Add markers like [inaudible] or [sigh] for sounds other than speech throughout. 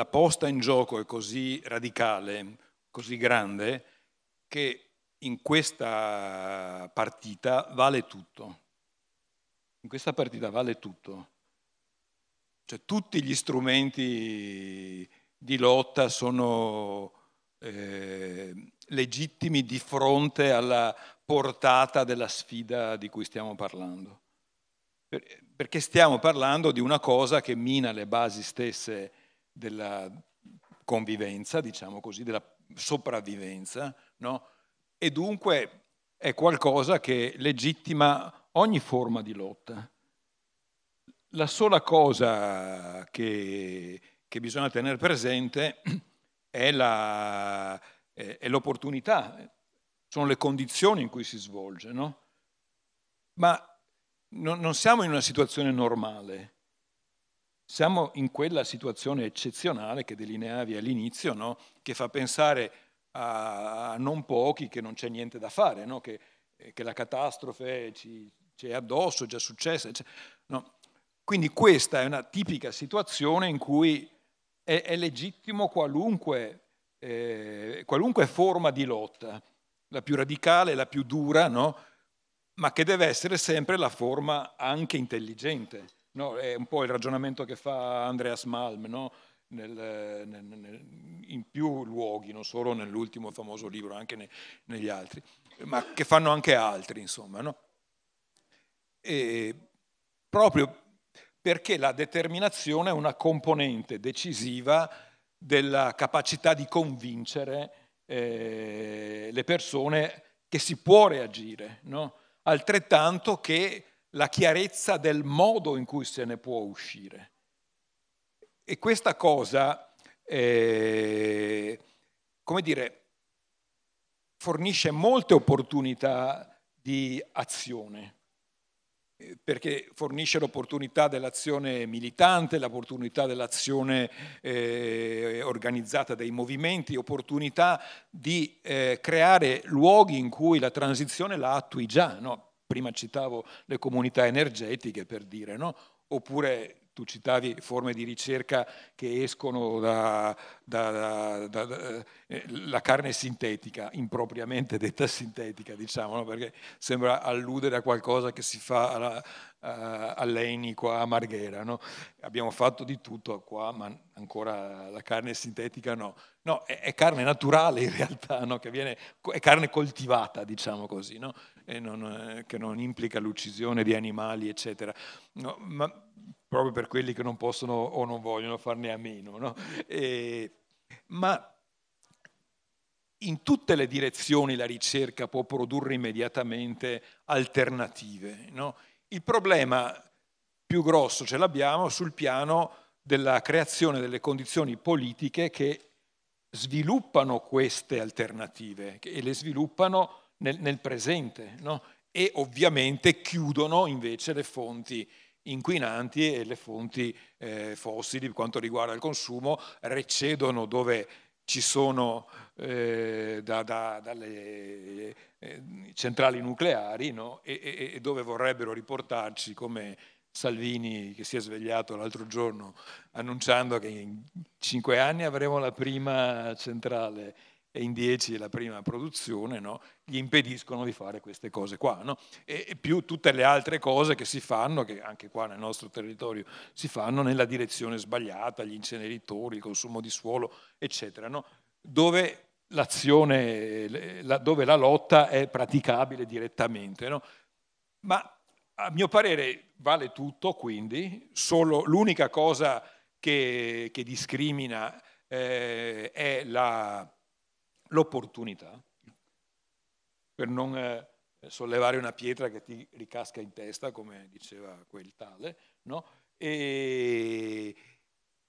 la posta in gioco è così radicale, così grande, che in questa partita vale tutto. In questa partita vale tutto. Cioè tutti gli strumenti di lotta sono eh, legittimi di fronte alla portata della sfida di cui stiamo parlando. Perché stiamo parlando di una cosa che mina le basi stesse della convivenza, diciamo così, della sopravvivenza, no? e dunque è qualcosa che legittima ogni forma di lotta. La sola cosa che, che bisogna tenere presente è, la, è, è, l'opportunità, sono le condizioni in cui si svolge, no? Ma non, non siamo in una situazione normale, siamo in quella situazione eccezionale che delineavi all'inizio, no? che fa pensare a, non pochi che non c'è niente da fare, no? che, eh, che, la catastrofe ci, ci, è addosso, è già successa. No? Quindi questa è una tipica situazione in cui è, è legittimo qualunque, eh, qualunque, forma di lotta, la più radicale, la più dura, no? ma che deve essere sempre la forma anche intelligente No, è un po' il ragionamento che fa Andreas Malm no? nel, nel, nel, in più luoghi, non solo nell'ultimo famoso libro, anche ne, negli altri, ma che fanno anche altri, insomma. No? E proprio perché la determinazione è una componente decisiva della capacità di convincere eh, le persone che si può reagire, altrettanto che la chiarezza del modo in cui se ne può uscire. E questa cosa, eh, come dire, fornisce molte opportunità di azione, perché fornisce l'opportunità dell'azione militante, l'opportunità dell'azione eh, organizzata dei movimenti, opportunità di eh, creare luoghi in cui la transizione la attui già. No? prima citavo le comunità energetiche per dire, no? oppure tu citavi forme di ricerca che escono da, da, da, da eh, la carne sintetica, impropriamente detta sintetica, diciamo, no? perché sembra alludere a qualcosa che si fa alla, a, a Leni qua a Marghera. No? Abbiamo fatto di tutto qua, ma ancora la carne sintetica no. No, è, è carne naturale in realtà, no? viene, è carne coltivata, diciamo così, non, eh, che non implica l'uccisione di animali, eccetera. ma proprio per quelli che non possono o non vogliono farne a meno. No? E, ma in tutte le direzioni la ricerca può produrre immediatamente alternative. No? Il problema più grosso ce l'abbiamo sul piano della creazione delle condizioni politiche che sviluppano queste alternative e le sviluppano nel, nel presente no? e ovviamente chiudono invece le fonti inquinanti e le fonti eh, fossili per quanto riguarda il consumo recedono dove ci sono eh, da, da, dalle eh, centrali nucleari no? e, e, e, dove vorrebbero riportarci come Salvini che si è svegliato l'altro giorno annunciando che in cinque anni avremo la prima centrale e in 10 la prima produzione, no? gli impediscono di fare queste cose qua, no? e, più tutte le altre cose che si fanno, che anche qua nel nostro territorio si fanno nella direzione sbagliata, gli inceneritori, il consumo di suolo, eccetera, no? dove l'azione, dove la lotta è praticabile direttamente. Ma a mio parere vale tutto, quindi, solo l'unica cosa che, che discrimina eh, è la l'opportunità per non eh, sollevare una pietra che ti ricasca in testa, come diceva quel tale, no? e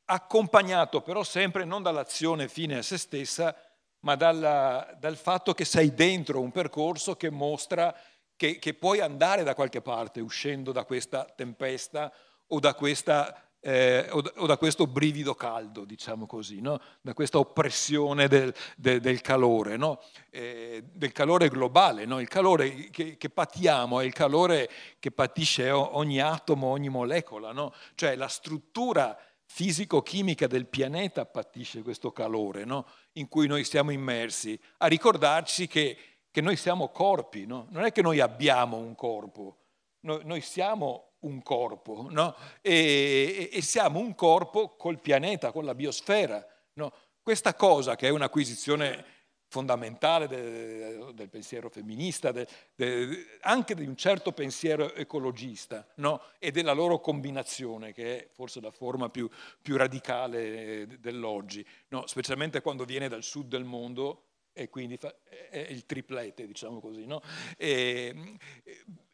accompagnato però sempre non dall'azione fine a se stessa, ma dalla, dal fatto che sei dentro un percorso che mostra che, che puoi andare da qualche parte uscendo da questa tempesta o da questa eh, o, da, o, da, questo brivido caldo, diciamo così, no? da questa oppressione del, de, del calore, no? eh, del calore globale. No? Il calore che, che, patiamo è il calore che patisce ogni atomo, ogni molecola, cioè la struttura fisico-chimica del pianeta patisce questo calore in cui noi siamo immersi, a ricordarci che, che noi siamo corpi, non è che noi abbiamo un corpo, noi, noi siamo un corpo, no? e, e, siamo un corpo col pianeta, con la biosfera. No? Questa cosa che è un'acquisizione fondamentale del, del pensiero femminista, de, de, anche di un certo pensiero ecologista no? e della loro combinazione, che è forse la forma più, più radicale dell'oggi, no? specialmente quando viene dal sud del mondo e quindi fa, è il triplete, diciamo così. No? E,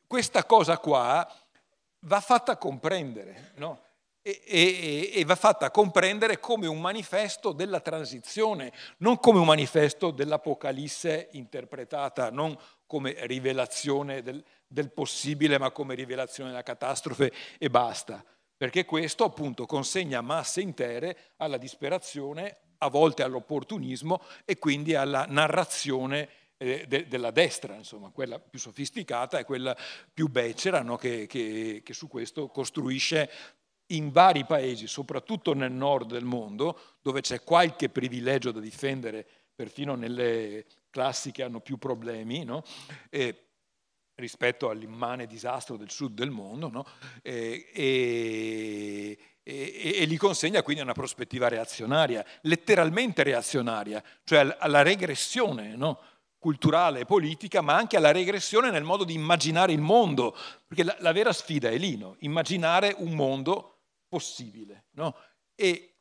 questa cosa qua va fatta comprendere, no? e, e, e, va fatta comprendere come un manifesto della transizione, non come un manifesto dell'Apocalisse interpretata, non come rivelazione del, del possibile, ma come rivelazione della catastrofe e basta. Perché questo appunto consegna masse intere alla disperazione, a volte all'opportunismo e quindi alla narrazione eh, della destra, insomma, quella più sofisticata e quella più becera no? che, che, che su questo costruisce in vari paesi, soprattutto nel nord del mondo, dove c'è qualche privilegio da difendere perfino nelle classi che hanno più problemi, no? e, rispetto all'immane disastro del sud del mondo, no? e, e, e, li consegna quindi a una prospettiva reazionaria, letteralmente reazionaria, cioè alla regressione. No? culturale e politica, ma anche alla regressione nel modo di immaginare il mondo, perché la, la vera sfida è lì, no? immaginare un mondo possibile no? e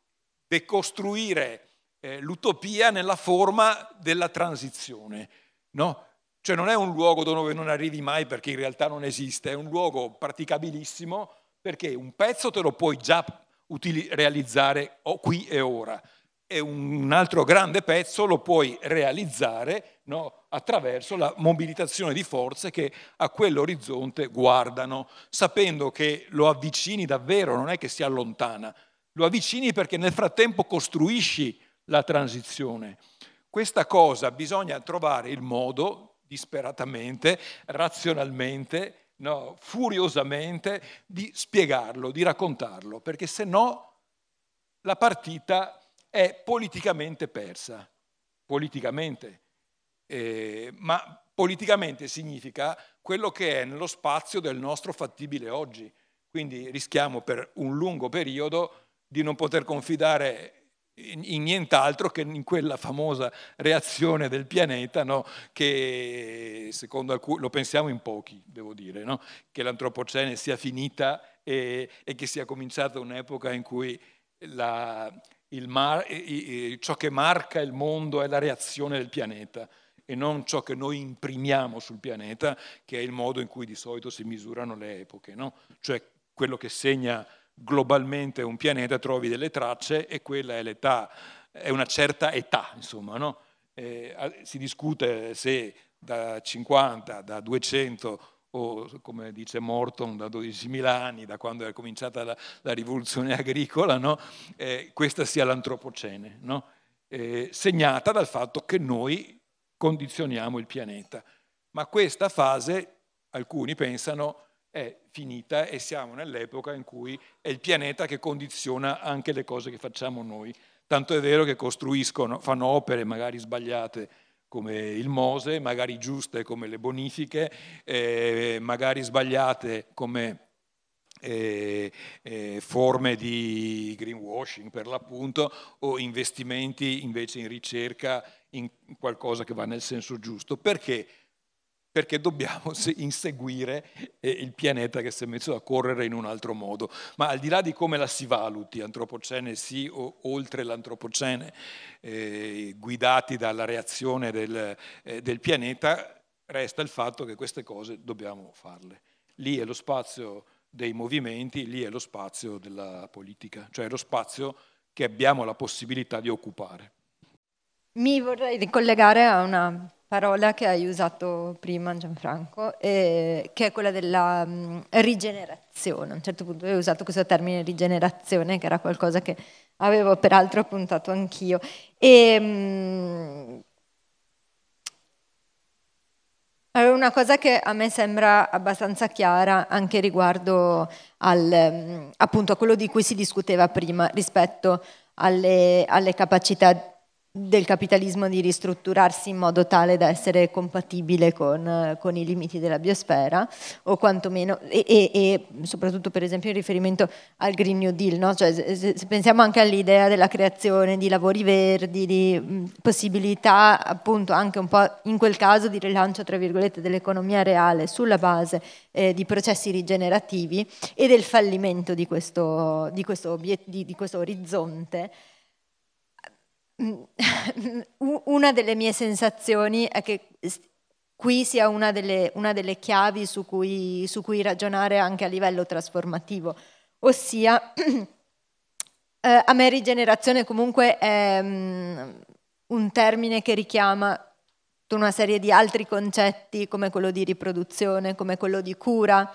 decostruire eh, l'utopia nella forma della transizione. No? Cioè non è un luogo dove non arrivi mai perché in realtà non esiste, è un luogo praticabilissimo perché un pezzo te lo puoi già utili- realizzare qui e ora e un altro grande pezzo lo puoi realizzare no? attraverso la mobilitazione di forze che a quell'orizzonte guardano, sapendo che lo avvicini davvero, non è che si allontana, lo avvicini perché nel frattempo costruisci la transizione. Questa cosa bisogna trovare il modo, disperatamente, razionalmente, no, furiosamente, di spiegarlo, di raccontarlo, perché se no la partita è politicamente persa, politicamente eh, ma politicamente significa quello che è nello spazio del nostro fattibile oggi. Quindi rischiamo per un lungo periodo di non poter confidare in, in nient'altro che in quella famosa reazione del pianeta, no? che secondo alcuni, lo pensiamo in pochi, devo dire, no? che l'antropocene sia finita e, e che sia cominciata un'epoca in cui la, mar, ciò che marca il mondo è la reazione del pianeta e non ciò che noi imprimiamo sul pianeta, che è il modo in cui di solito si misurano le epoche, no? cioè quello che segna globalmente un pianeta trovi delle tracce e quella è l'età, è una certa età, insomma, no? eh, si discute se da 50, da 200 o come dice Morton da 12.000 anni, da quando è cominciata la, la rivoluzione agricola, no? eh, questa sia l'antropocene, no? eh, segnata dal fatto che noi condizioniamo il pianeta. Ma questa fase, alcuni pensano, è finita e siamo nell'epoca in cui è il pianeta che condiziona anche le cose che facciamo noi. Tanto è vero che costruiscono, fanno opere magari sbagliate come il Mose, magari giuste come le bonifiche, eh, magari sbagliate come eh, eh, forme di greenwashing per l'appunto o investimenti invece in ricerca in qualcosa che va nel senso giusto. Perché? Perché dobbiamo inseguire eh, il pianeta che si è messo a correre in un altro modo. Ma al di là di come la si valuti, antropocene sì o oltre l'antropocene, eh, guidati dalla reazione del, eh, del pianeta, resta il fatto che queste cose dobbiamo farle. Lì è lo spazio dei movimenti, lì è lo spazio della politica, cioè lo spazio che abbiamo la possibilità di occupare. Mi vorrei ricollegare a una parola che hai usato prima Gianfranco, eh, che è quella della mh, mm, rigenerazione. A un certo punto hai usato questo termine rigenerazione, che era qualcosa che avevo peraltro appuntato anch'io. E, mh, mm, una cosa che a me sembra abbastanza chiara anche riguardo al, mm, appunto a quello di cui si discuteva prima rispetto alle, alle capacità del capitalismo di ristrutturarsi in modo tale da essere compatibile con, eh, con i limiti della biosfera o quantomeno e, e, e, soprattutto per esempio in riferimento al Green New Deal no? cioè, se, se pensiamo anche all'idea della creazione di lavori verdi di mh, possibilità appunto anche un po' in quel caso di rilancio tra virgolette dell'economia reale sulla base eh, di processi rigenerativi e del fallimento di questo, di questo, di, di questo orizzonte Mm, [laughs] una delle mie sensazioni è che qui sia una delle, una delle chiavi su cui, su cui, ragionare anche a livello trasformativo, ossia [clears throat] eh, a me rigenerazione comunque è um, un termine che richiama tutta una serie di altri concetti come quello di riproduzione, come quello di cura,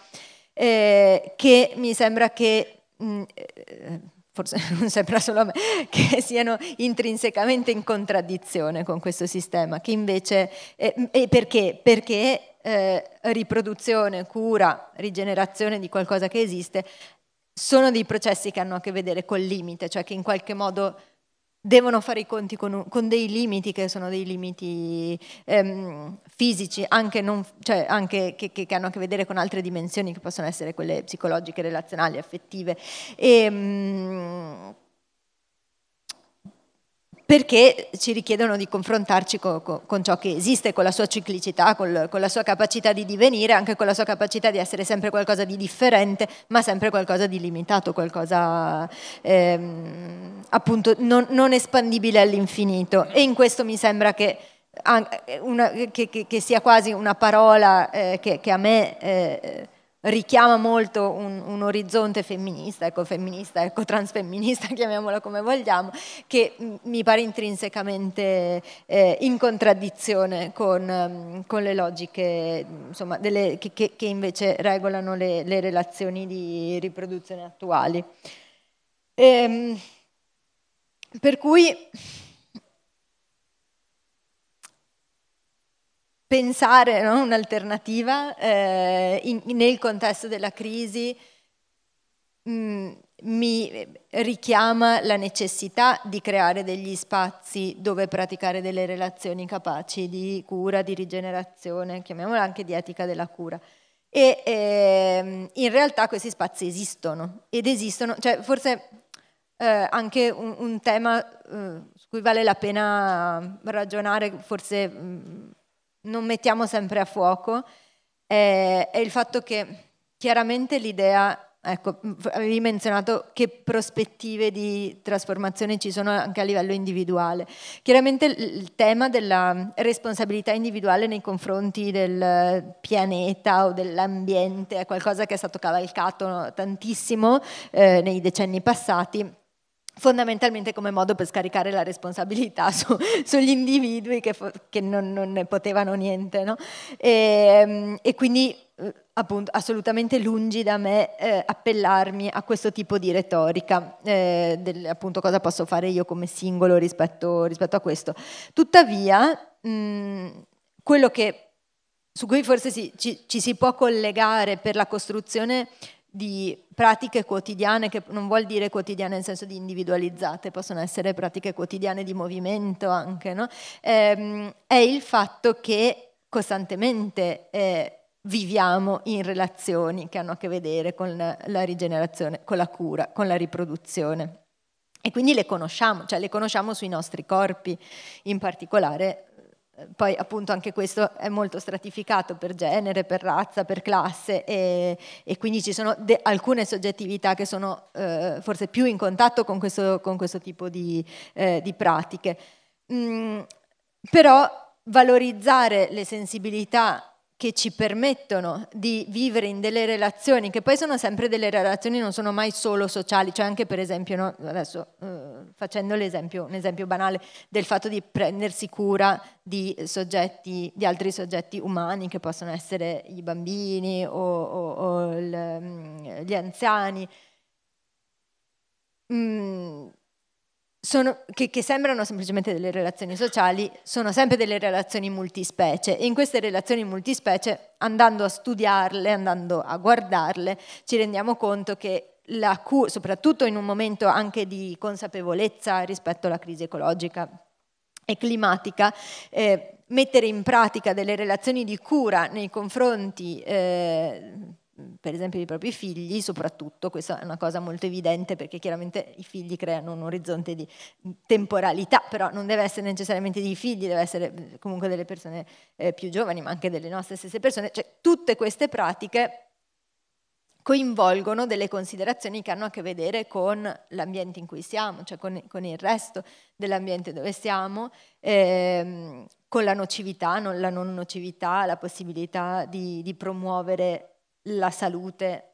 eh, che mi sembra che... Mh, mm, eh, forse [laughs] non sembra solo a me, [laughs] che siano intrinsecamente in contraddizione con questo sistema, che invece, e, eh, e perché? Perché eh, riproduzione, cura, rigenerazione di qualcosa che esiste sono dei processi che hanno a che vedere col limite, cioè che in qualche modo devono fare i conti con, un, con, dei limiti che sono dei limiti ehm, fisici, anche, non, cioè anche che, che, hanno a che vedere con altre dimensioni che possono essere quelle psicologiche, relazionali, affettive. E, ehm, mh, perché ci richiedono di confrontarci con, con, con ciò che esiste, con la sua ciclicità, col, con la sua capacità di divenire, anche con la sua capacità di essere sempre qualcosa di differente, ma sempre qualcosa di limitato, qualcosa ehm, appunto non, non espandibile all'infinito. Mm. E in questo mi sembra che una, che, che, che, sia quasi una parola eh, che, che, a me eh, richiama molto un, un orizzonte femminista, ecco femminista, ecco transfemminista, [laughs] chiamiamola come vogliamo, che mi pare intrinsecamente eh, in contraddizione con, ehm, con le logiche insomma, delle, che, che, che, invece regolano le, le, relazioni di riproduzione attuali. Ehm, per cui pensare no, un'alternativa eh, in, nel contesto della crisi mh, mm, mi richiama la necessità di creare degli spazi dove praticare delle relazioni capaci di cura, di rigenerazione, chiamiamola anche di etica della cura. E ehm, in realtà questi spazi esistono ed esistono, cioè forse eh, anche un, un tema eh, su cui vale la pena ragionare, forse mh, mm, non mettiamo sempre a fuoco è, è il fatto che chiaramente l'idea, ecco, avevi menzionato che prospettive di trasformazione ci sono anche a livello individuale. Chiaramente il tema della responsabilità individuale nei confronti del pianeta o dell'ambiente è qualcosa che è stato cavalcato tantissimo eh, nei decenni passati fondamentalmente come modo per scaricare la responsabilità su, sugli individui che, che non, non, ne potevano niente. No? E, ehm, e, quindi eh, appunto assolutamente lungi da me eh, appellarmi a questo tipo di retorica, eh, del, appunto cosa posso fare io come singolo rispetto, rispetto a questo. Tuttavia, mh, mm, quello che, su cui forse si, ci, ci si può collegare per la costruzione di pratiche quotidiane, che non vuol dire quotidiane nel senso di individualizzate, possono essere pratiche quotidiane di movimento anche, no? ehm, è il fatto che costantemente eh, viviamo in relazioni che hanno a che vedere con la, la rigenerazione, con la cura, con la riproduzione. E quindi le conosciamo, cioè le conosciamo sui nostri corpi, in particolare eh, poi appunto anche questo è molto stratificato per genere, per razza, per classe e, e quindi ci sono de- alcune soggettività che sono eh, forse più in contatto con questo, con questo tipo di, eh, di pratiche. Mm, però valorizzare le sensibilità che ci permettono di vivere in delle relazioni, che poi sono sempre delle relazioni, non sono mai solo sociali, cioè anche per esempio, no, adesso eh, facendo l'esempio, un esempio banale, del fatto di prendersi cura di, soggetti, di altri soggetti umani, che possono essere i bambini o, o, o il, mm, gli anziani. Mm sono, che, che, sembrano semplicemente delle relazioni sociali, sono sempre delle relazioni multispecie e in queste relazioni multispecie, andando a studiarle, andando a guardarle, ci rendiamo conto che la cura, soprattutto in un momento anche di consapevolezza rispetto alla crisi ecologica e climatica, eh, mettere in pratica delle relazioni di cura nei confronti eh, per esempio i propri figli, soprattutto, questa è una cosa molto evidente perché chiaramente i figli creano un orizzonte di temporalità, però non deve essere necessariamente dei figli, deve essere eh, comunque delle persone eh, più giovani, ma anche delle nostre stesse persone, cioè tutte queste pratiche coinvolgono delle considerazioni che hanno a che vedere con l'ambiente in cui siamo, cioè con, con il resto dell'ambiente dove siamo, ehm, con la nocività, non, la non nocività, la possibilità di, di promuovere la salute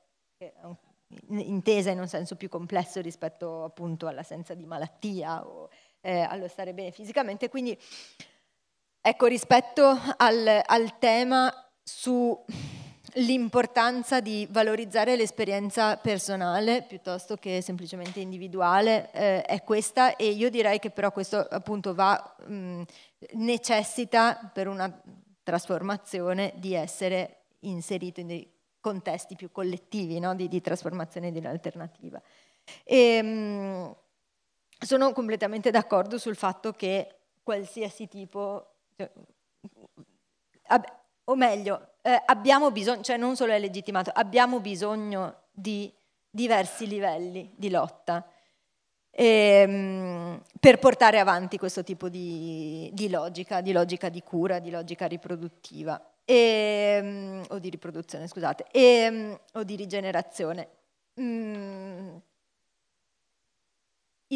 intesa in un senso più complesso rispetto appunto all'assenza di malattia o eh, allo stare bene fisicamente. Quindi ecco, rispetto al, al tema sull'importanza di valorizzare l'esperienza personale piuttosto che semplicemente individuale, eh, è questa e io direi che però questo appunto va, mh, necessita per una trasformazione di essere inserito in dei contesti più collettivi no? di, di, trasformazione di un'alternativa. E, ehm, sono completamente d'accordo sul fatto che qualsiasi tipo, cioè, o meglio, eh, abbiamo bisogno, cioè non solo è legittimato, abbiamo bisogno di diversi livelli di lotta ehm, per portare avanti questo tipo di, di logica, di logica di cura, di logica riproduttiva e, ehm, o di riproduzione, scusate, e, ehm, o di rigenerazione. Mm,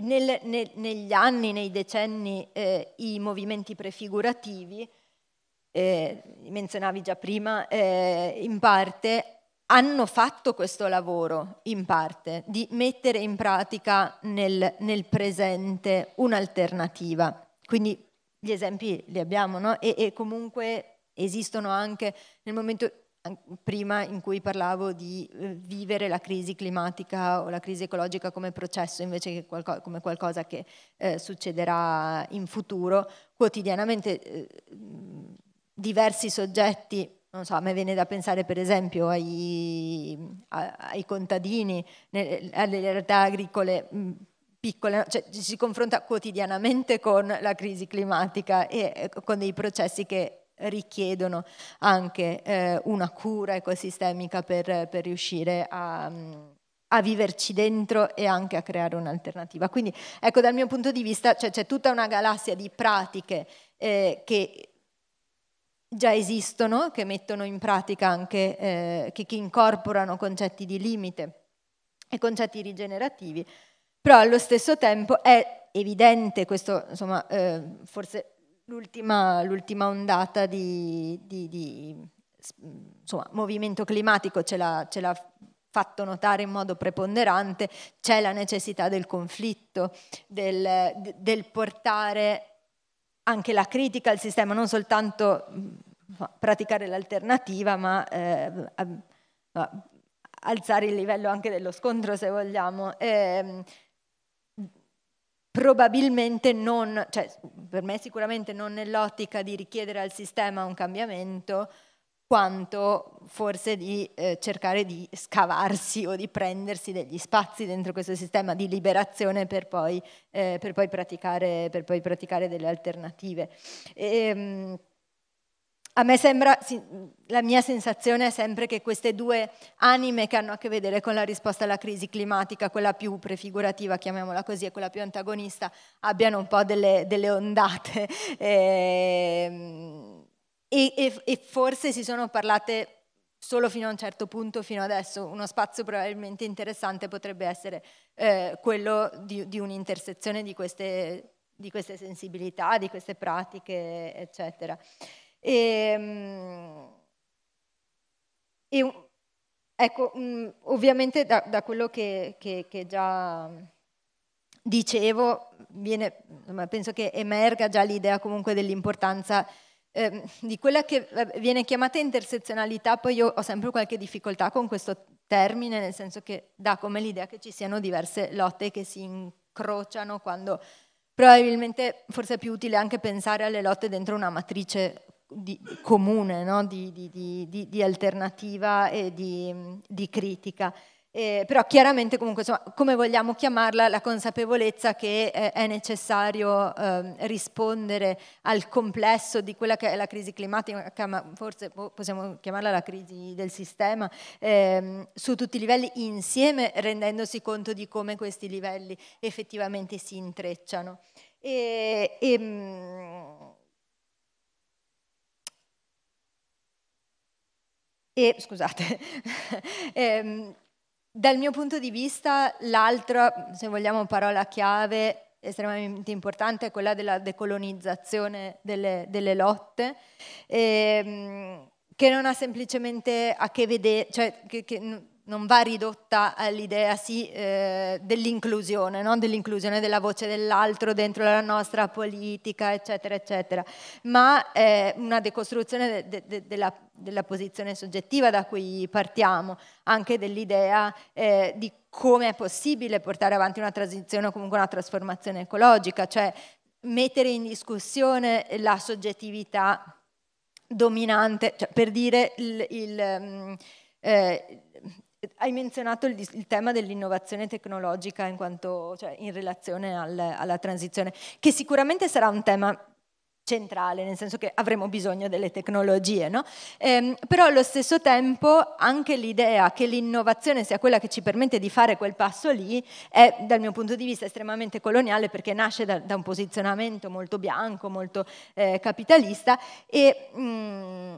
nel, nel, negli anni, nei decenni, eh, i movimenti prefigurativi, eh, menzionavi già prima, eh, in parte hanno fatto questo lavoro, in parte, di mettere in pratica nel, nel presente un'alternativa. Quindi gli esempi li abbiamo, no? e, e comunque esistono anche nel momento prima in cui parlavo di eh, vivere la crisi climatica o la crisi ecologica come processo invece che qualco, come qualcosa che eh, succederà in futuro, quotidianamente eh, diversi soggetti, non so, a me viene da pensare per esempio ai, a, ai contadini, alle realtà agricole mh, mm, piccole, cioè ci si confronta quotidianamente con la crisi climatica e eh, con dei processi che richiedono anche eh, una cura ecosistemica per, per riuscire a, mm, a, viverci dentro e anche a creare un'alternativa. Quindi ecco, dal mio punto di vista cioè, c'è tutta una galassia di pratiche eh, che già esistono, che mettono in pratica anche, eh, che, che incorporano concetti di limite e concetti rigenerativi, però allo stesso tempo è evidente, questo insomma eh, forse l'ultima, l'ultima ondata di, di, di insomma, movimento climatico ce l'ha, ce l'ha fatto notare in modo preponderante, c'è la necessità del conflitto, del, del portare anche la critica al sistema, non soltanto mm, praticare l'alternativa, ma eh, alzare il livello anche dello scontro, se vogliamo. Eh, probabilmente non, cioè per me sicuramente non nell'ottica di richiedere al sistema un cambiamento, quanto forse di eh, cercare di scavarsi o di prendersi degli spazi dentro questo sistema di liberazione per poi, eh, per poi, praticare, per poi praticare, delle alternative. E, ehm, a me sembra, la mia sensazione è sempre che queste due anime che hanno a che vedere con la risposta alla crisi climatica, quella più prefigurativa, chiamiamola così, e quella più antagonista, abbiano un po' delle, delle ondate [laughs] ehm, e, e, e forse si sono parlate solo fino a un certo punto, fino adesso, uno spazio probabilmente interessante potrebbe essere eh, quello di, di un'intersezione di queste, di queste sensibilità, di queste pratiche, eccetera. Ehm, e, e, ecco, mm, ovviamente da, da quello che, che, che, già dicevo, viene, penso che emerga già l'idea comunque dell'importanza eh, di quella che eh, viene chiamata intersezionalità, poi io ho sempre qualche difficoltà con questo termine, nel senso che dà come l'idea che ci siano diverse lotte che si incrociano quando probabilmente forse è più utile anche pensare alle lotte dentro una matrice di, comune no? di, di, di, alternativa e di, critica. Eh, però chiaramente comunque insomma, come vogliamo chiamarla la consapevolezza che eh, è necessario eh, rispondere al complesso di quella che è la crisi climatica, ma forse possiamo chiamarla la crisi del sistema, ehm, su tutti i livelli insieme rendendosi conto di come questi livelli effettivamente si intrecciano. E, e, mm, E scusate, [laughs] ehm, dal mio punto di vista, l'altra, se vogliamo, parola chiave estremamente importante è quella della decolonizzazione delle, delle lotte, ehm, che non ha semplicemente a che vedere, cioè che, che, non va ridotta all'idea sì, eh, dell'inclusione, no? dell'inclusione della voce dell'altro dentro la nostra politica, eccetera, eccetera, ma è eh, una decostruzione de- de- della, della, posizione soggettiva da cui partiamo, anche dell'idea eh, di come è possibile portare avanti una transizione o comunque una trasformazione ecologica, cioè mettere in discussione la soggettività dominante, cioè per dire il, il mm, eh, hai menzionato il, il tema dell'innovazione tecnologica in, quanto, cioè, in relazione al, alla transizione, che sicuramente sarà un tema centrale, nel senso che avremo bisogno delle tecnologie, no? Ehm, però allo stesso tempo anche l'idea che l'innovazione sia quella che ci permette di fare quel passo lì è dal mio punto di vista estremamente coloniale perché nasce da, da un posizionamento molto bianco, molto eh, capitalista e mh, mm,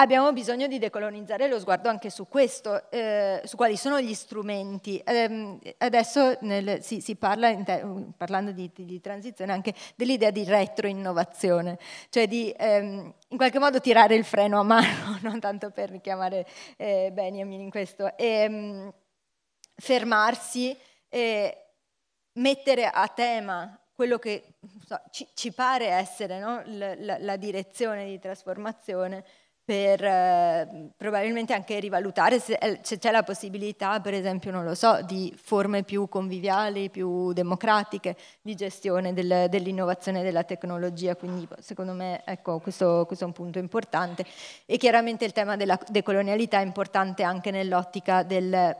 Abbiamo bisogno di decolonizzare lo sguardo anche su questo, eh, su quali sono gli strumenti. Eh, adesso nel, si, si, parla, te, parlando di, di, transizione, anche dell'idea di retroinnovazione, cioè di ehm, in qualche modo tirare il freno a mano, [laughs] non tanto per richiamare eh, Benjamin in questo, e, ehm, mh, fermarsi e mettere a tema quello che so, ci, ci, pare essere no? la, la, la direzione di trasformazione per eh, probabilmente anche rivalutare se, se c'è la possibilità, per esempio, non lo so, di forme più conviviali, più democratiche di gestione del, dell'innovazione della tecnologia. Quindi secondo me ecco, questo, questo, è un punto importante. E chiaramente il tema della decolonialità è importante anche nell'ottica del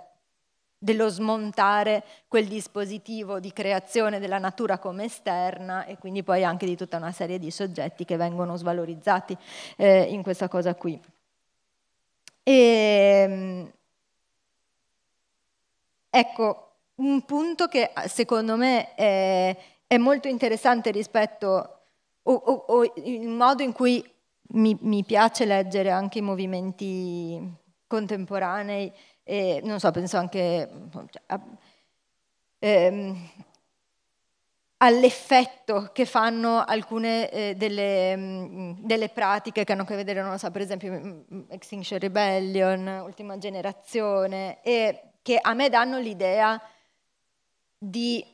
dello smontare quel dispositivo di creazione della natura come esterna e quindi poi anche di tutta una serie di soggetti che vengono svalorizzati eh, in questa cosa qui. E, ehm, ecco, un punto che ah, secondo me è, è molto interessante rispetto o, o, o il modo in cui mi, mi piace leggere anche i movimenti contemporanei e, non so, penso anche cioè, a, ehm, all'effetto che fanno alcune eh, delle, mh, mm, delle, pratiche che hanno a che vedere, non so, per esempio mm, mm, Extinction Rebellion, Ultima Generazione, e che a me danno l'idea di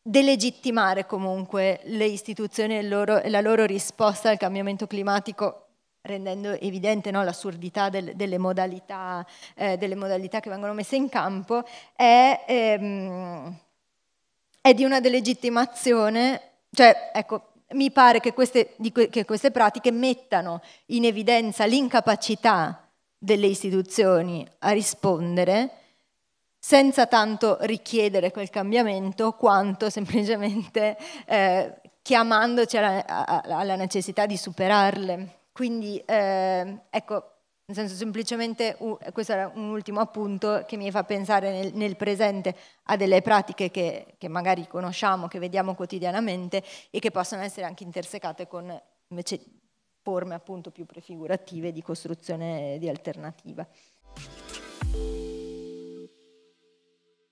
delegittimare comunque le istituzioni e, loro, e la loro risposta al cambiamento climatico rendendo evidente no, l'assurdità del, delle, modalità, eh, delle, modalità, che vengono messe in campo, è, ehm, è di una delegittimazione, cioè ecco, mi pare che queste, che queste pratiche mettano in evidenza l'incapacità delle istituzioni a rispondere senza tanto richiedere quel cambiamento quanto semplicemente eh, chiamandoci alla, alla necessità di superarle. Quindi eh, ecco, nel senso semplicemente uh, questo era un ultimo appunto che mi fa pensare nel, nel presente a delle pratiche che, che, magari conosciamo, che vediamo quotidianamente e che possono essere anche intersecate con invece forme appunto più prefigurative di costruzione di alternativa.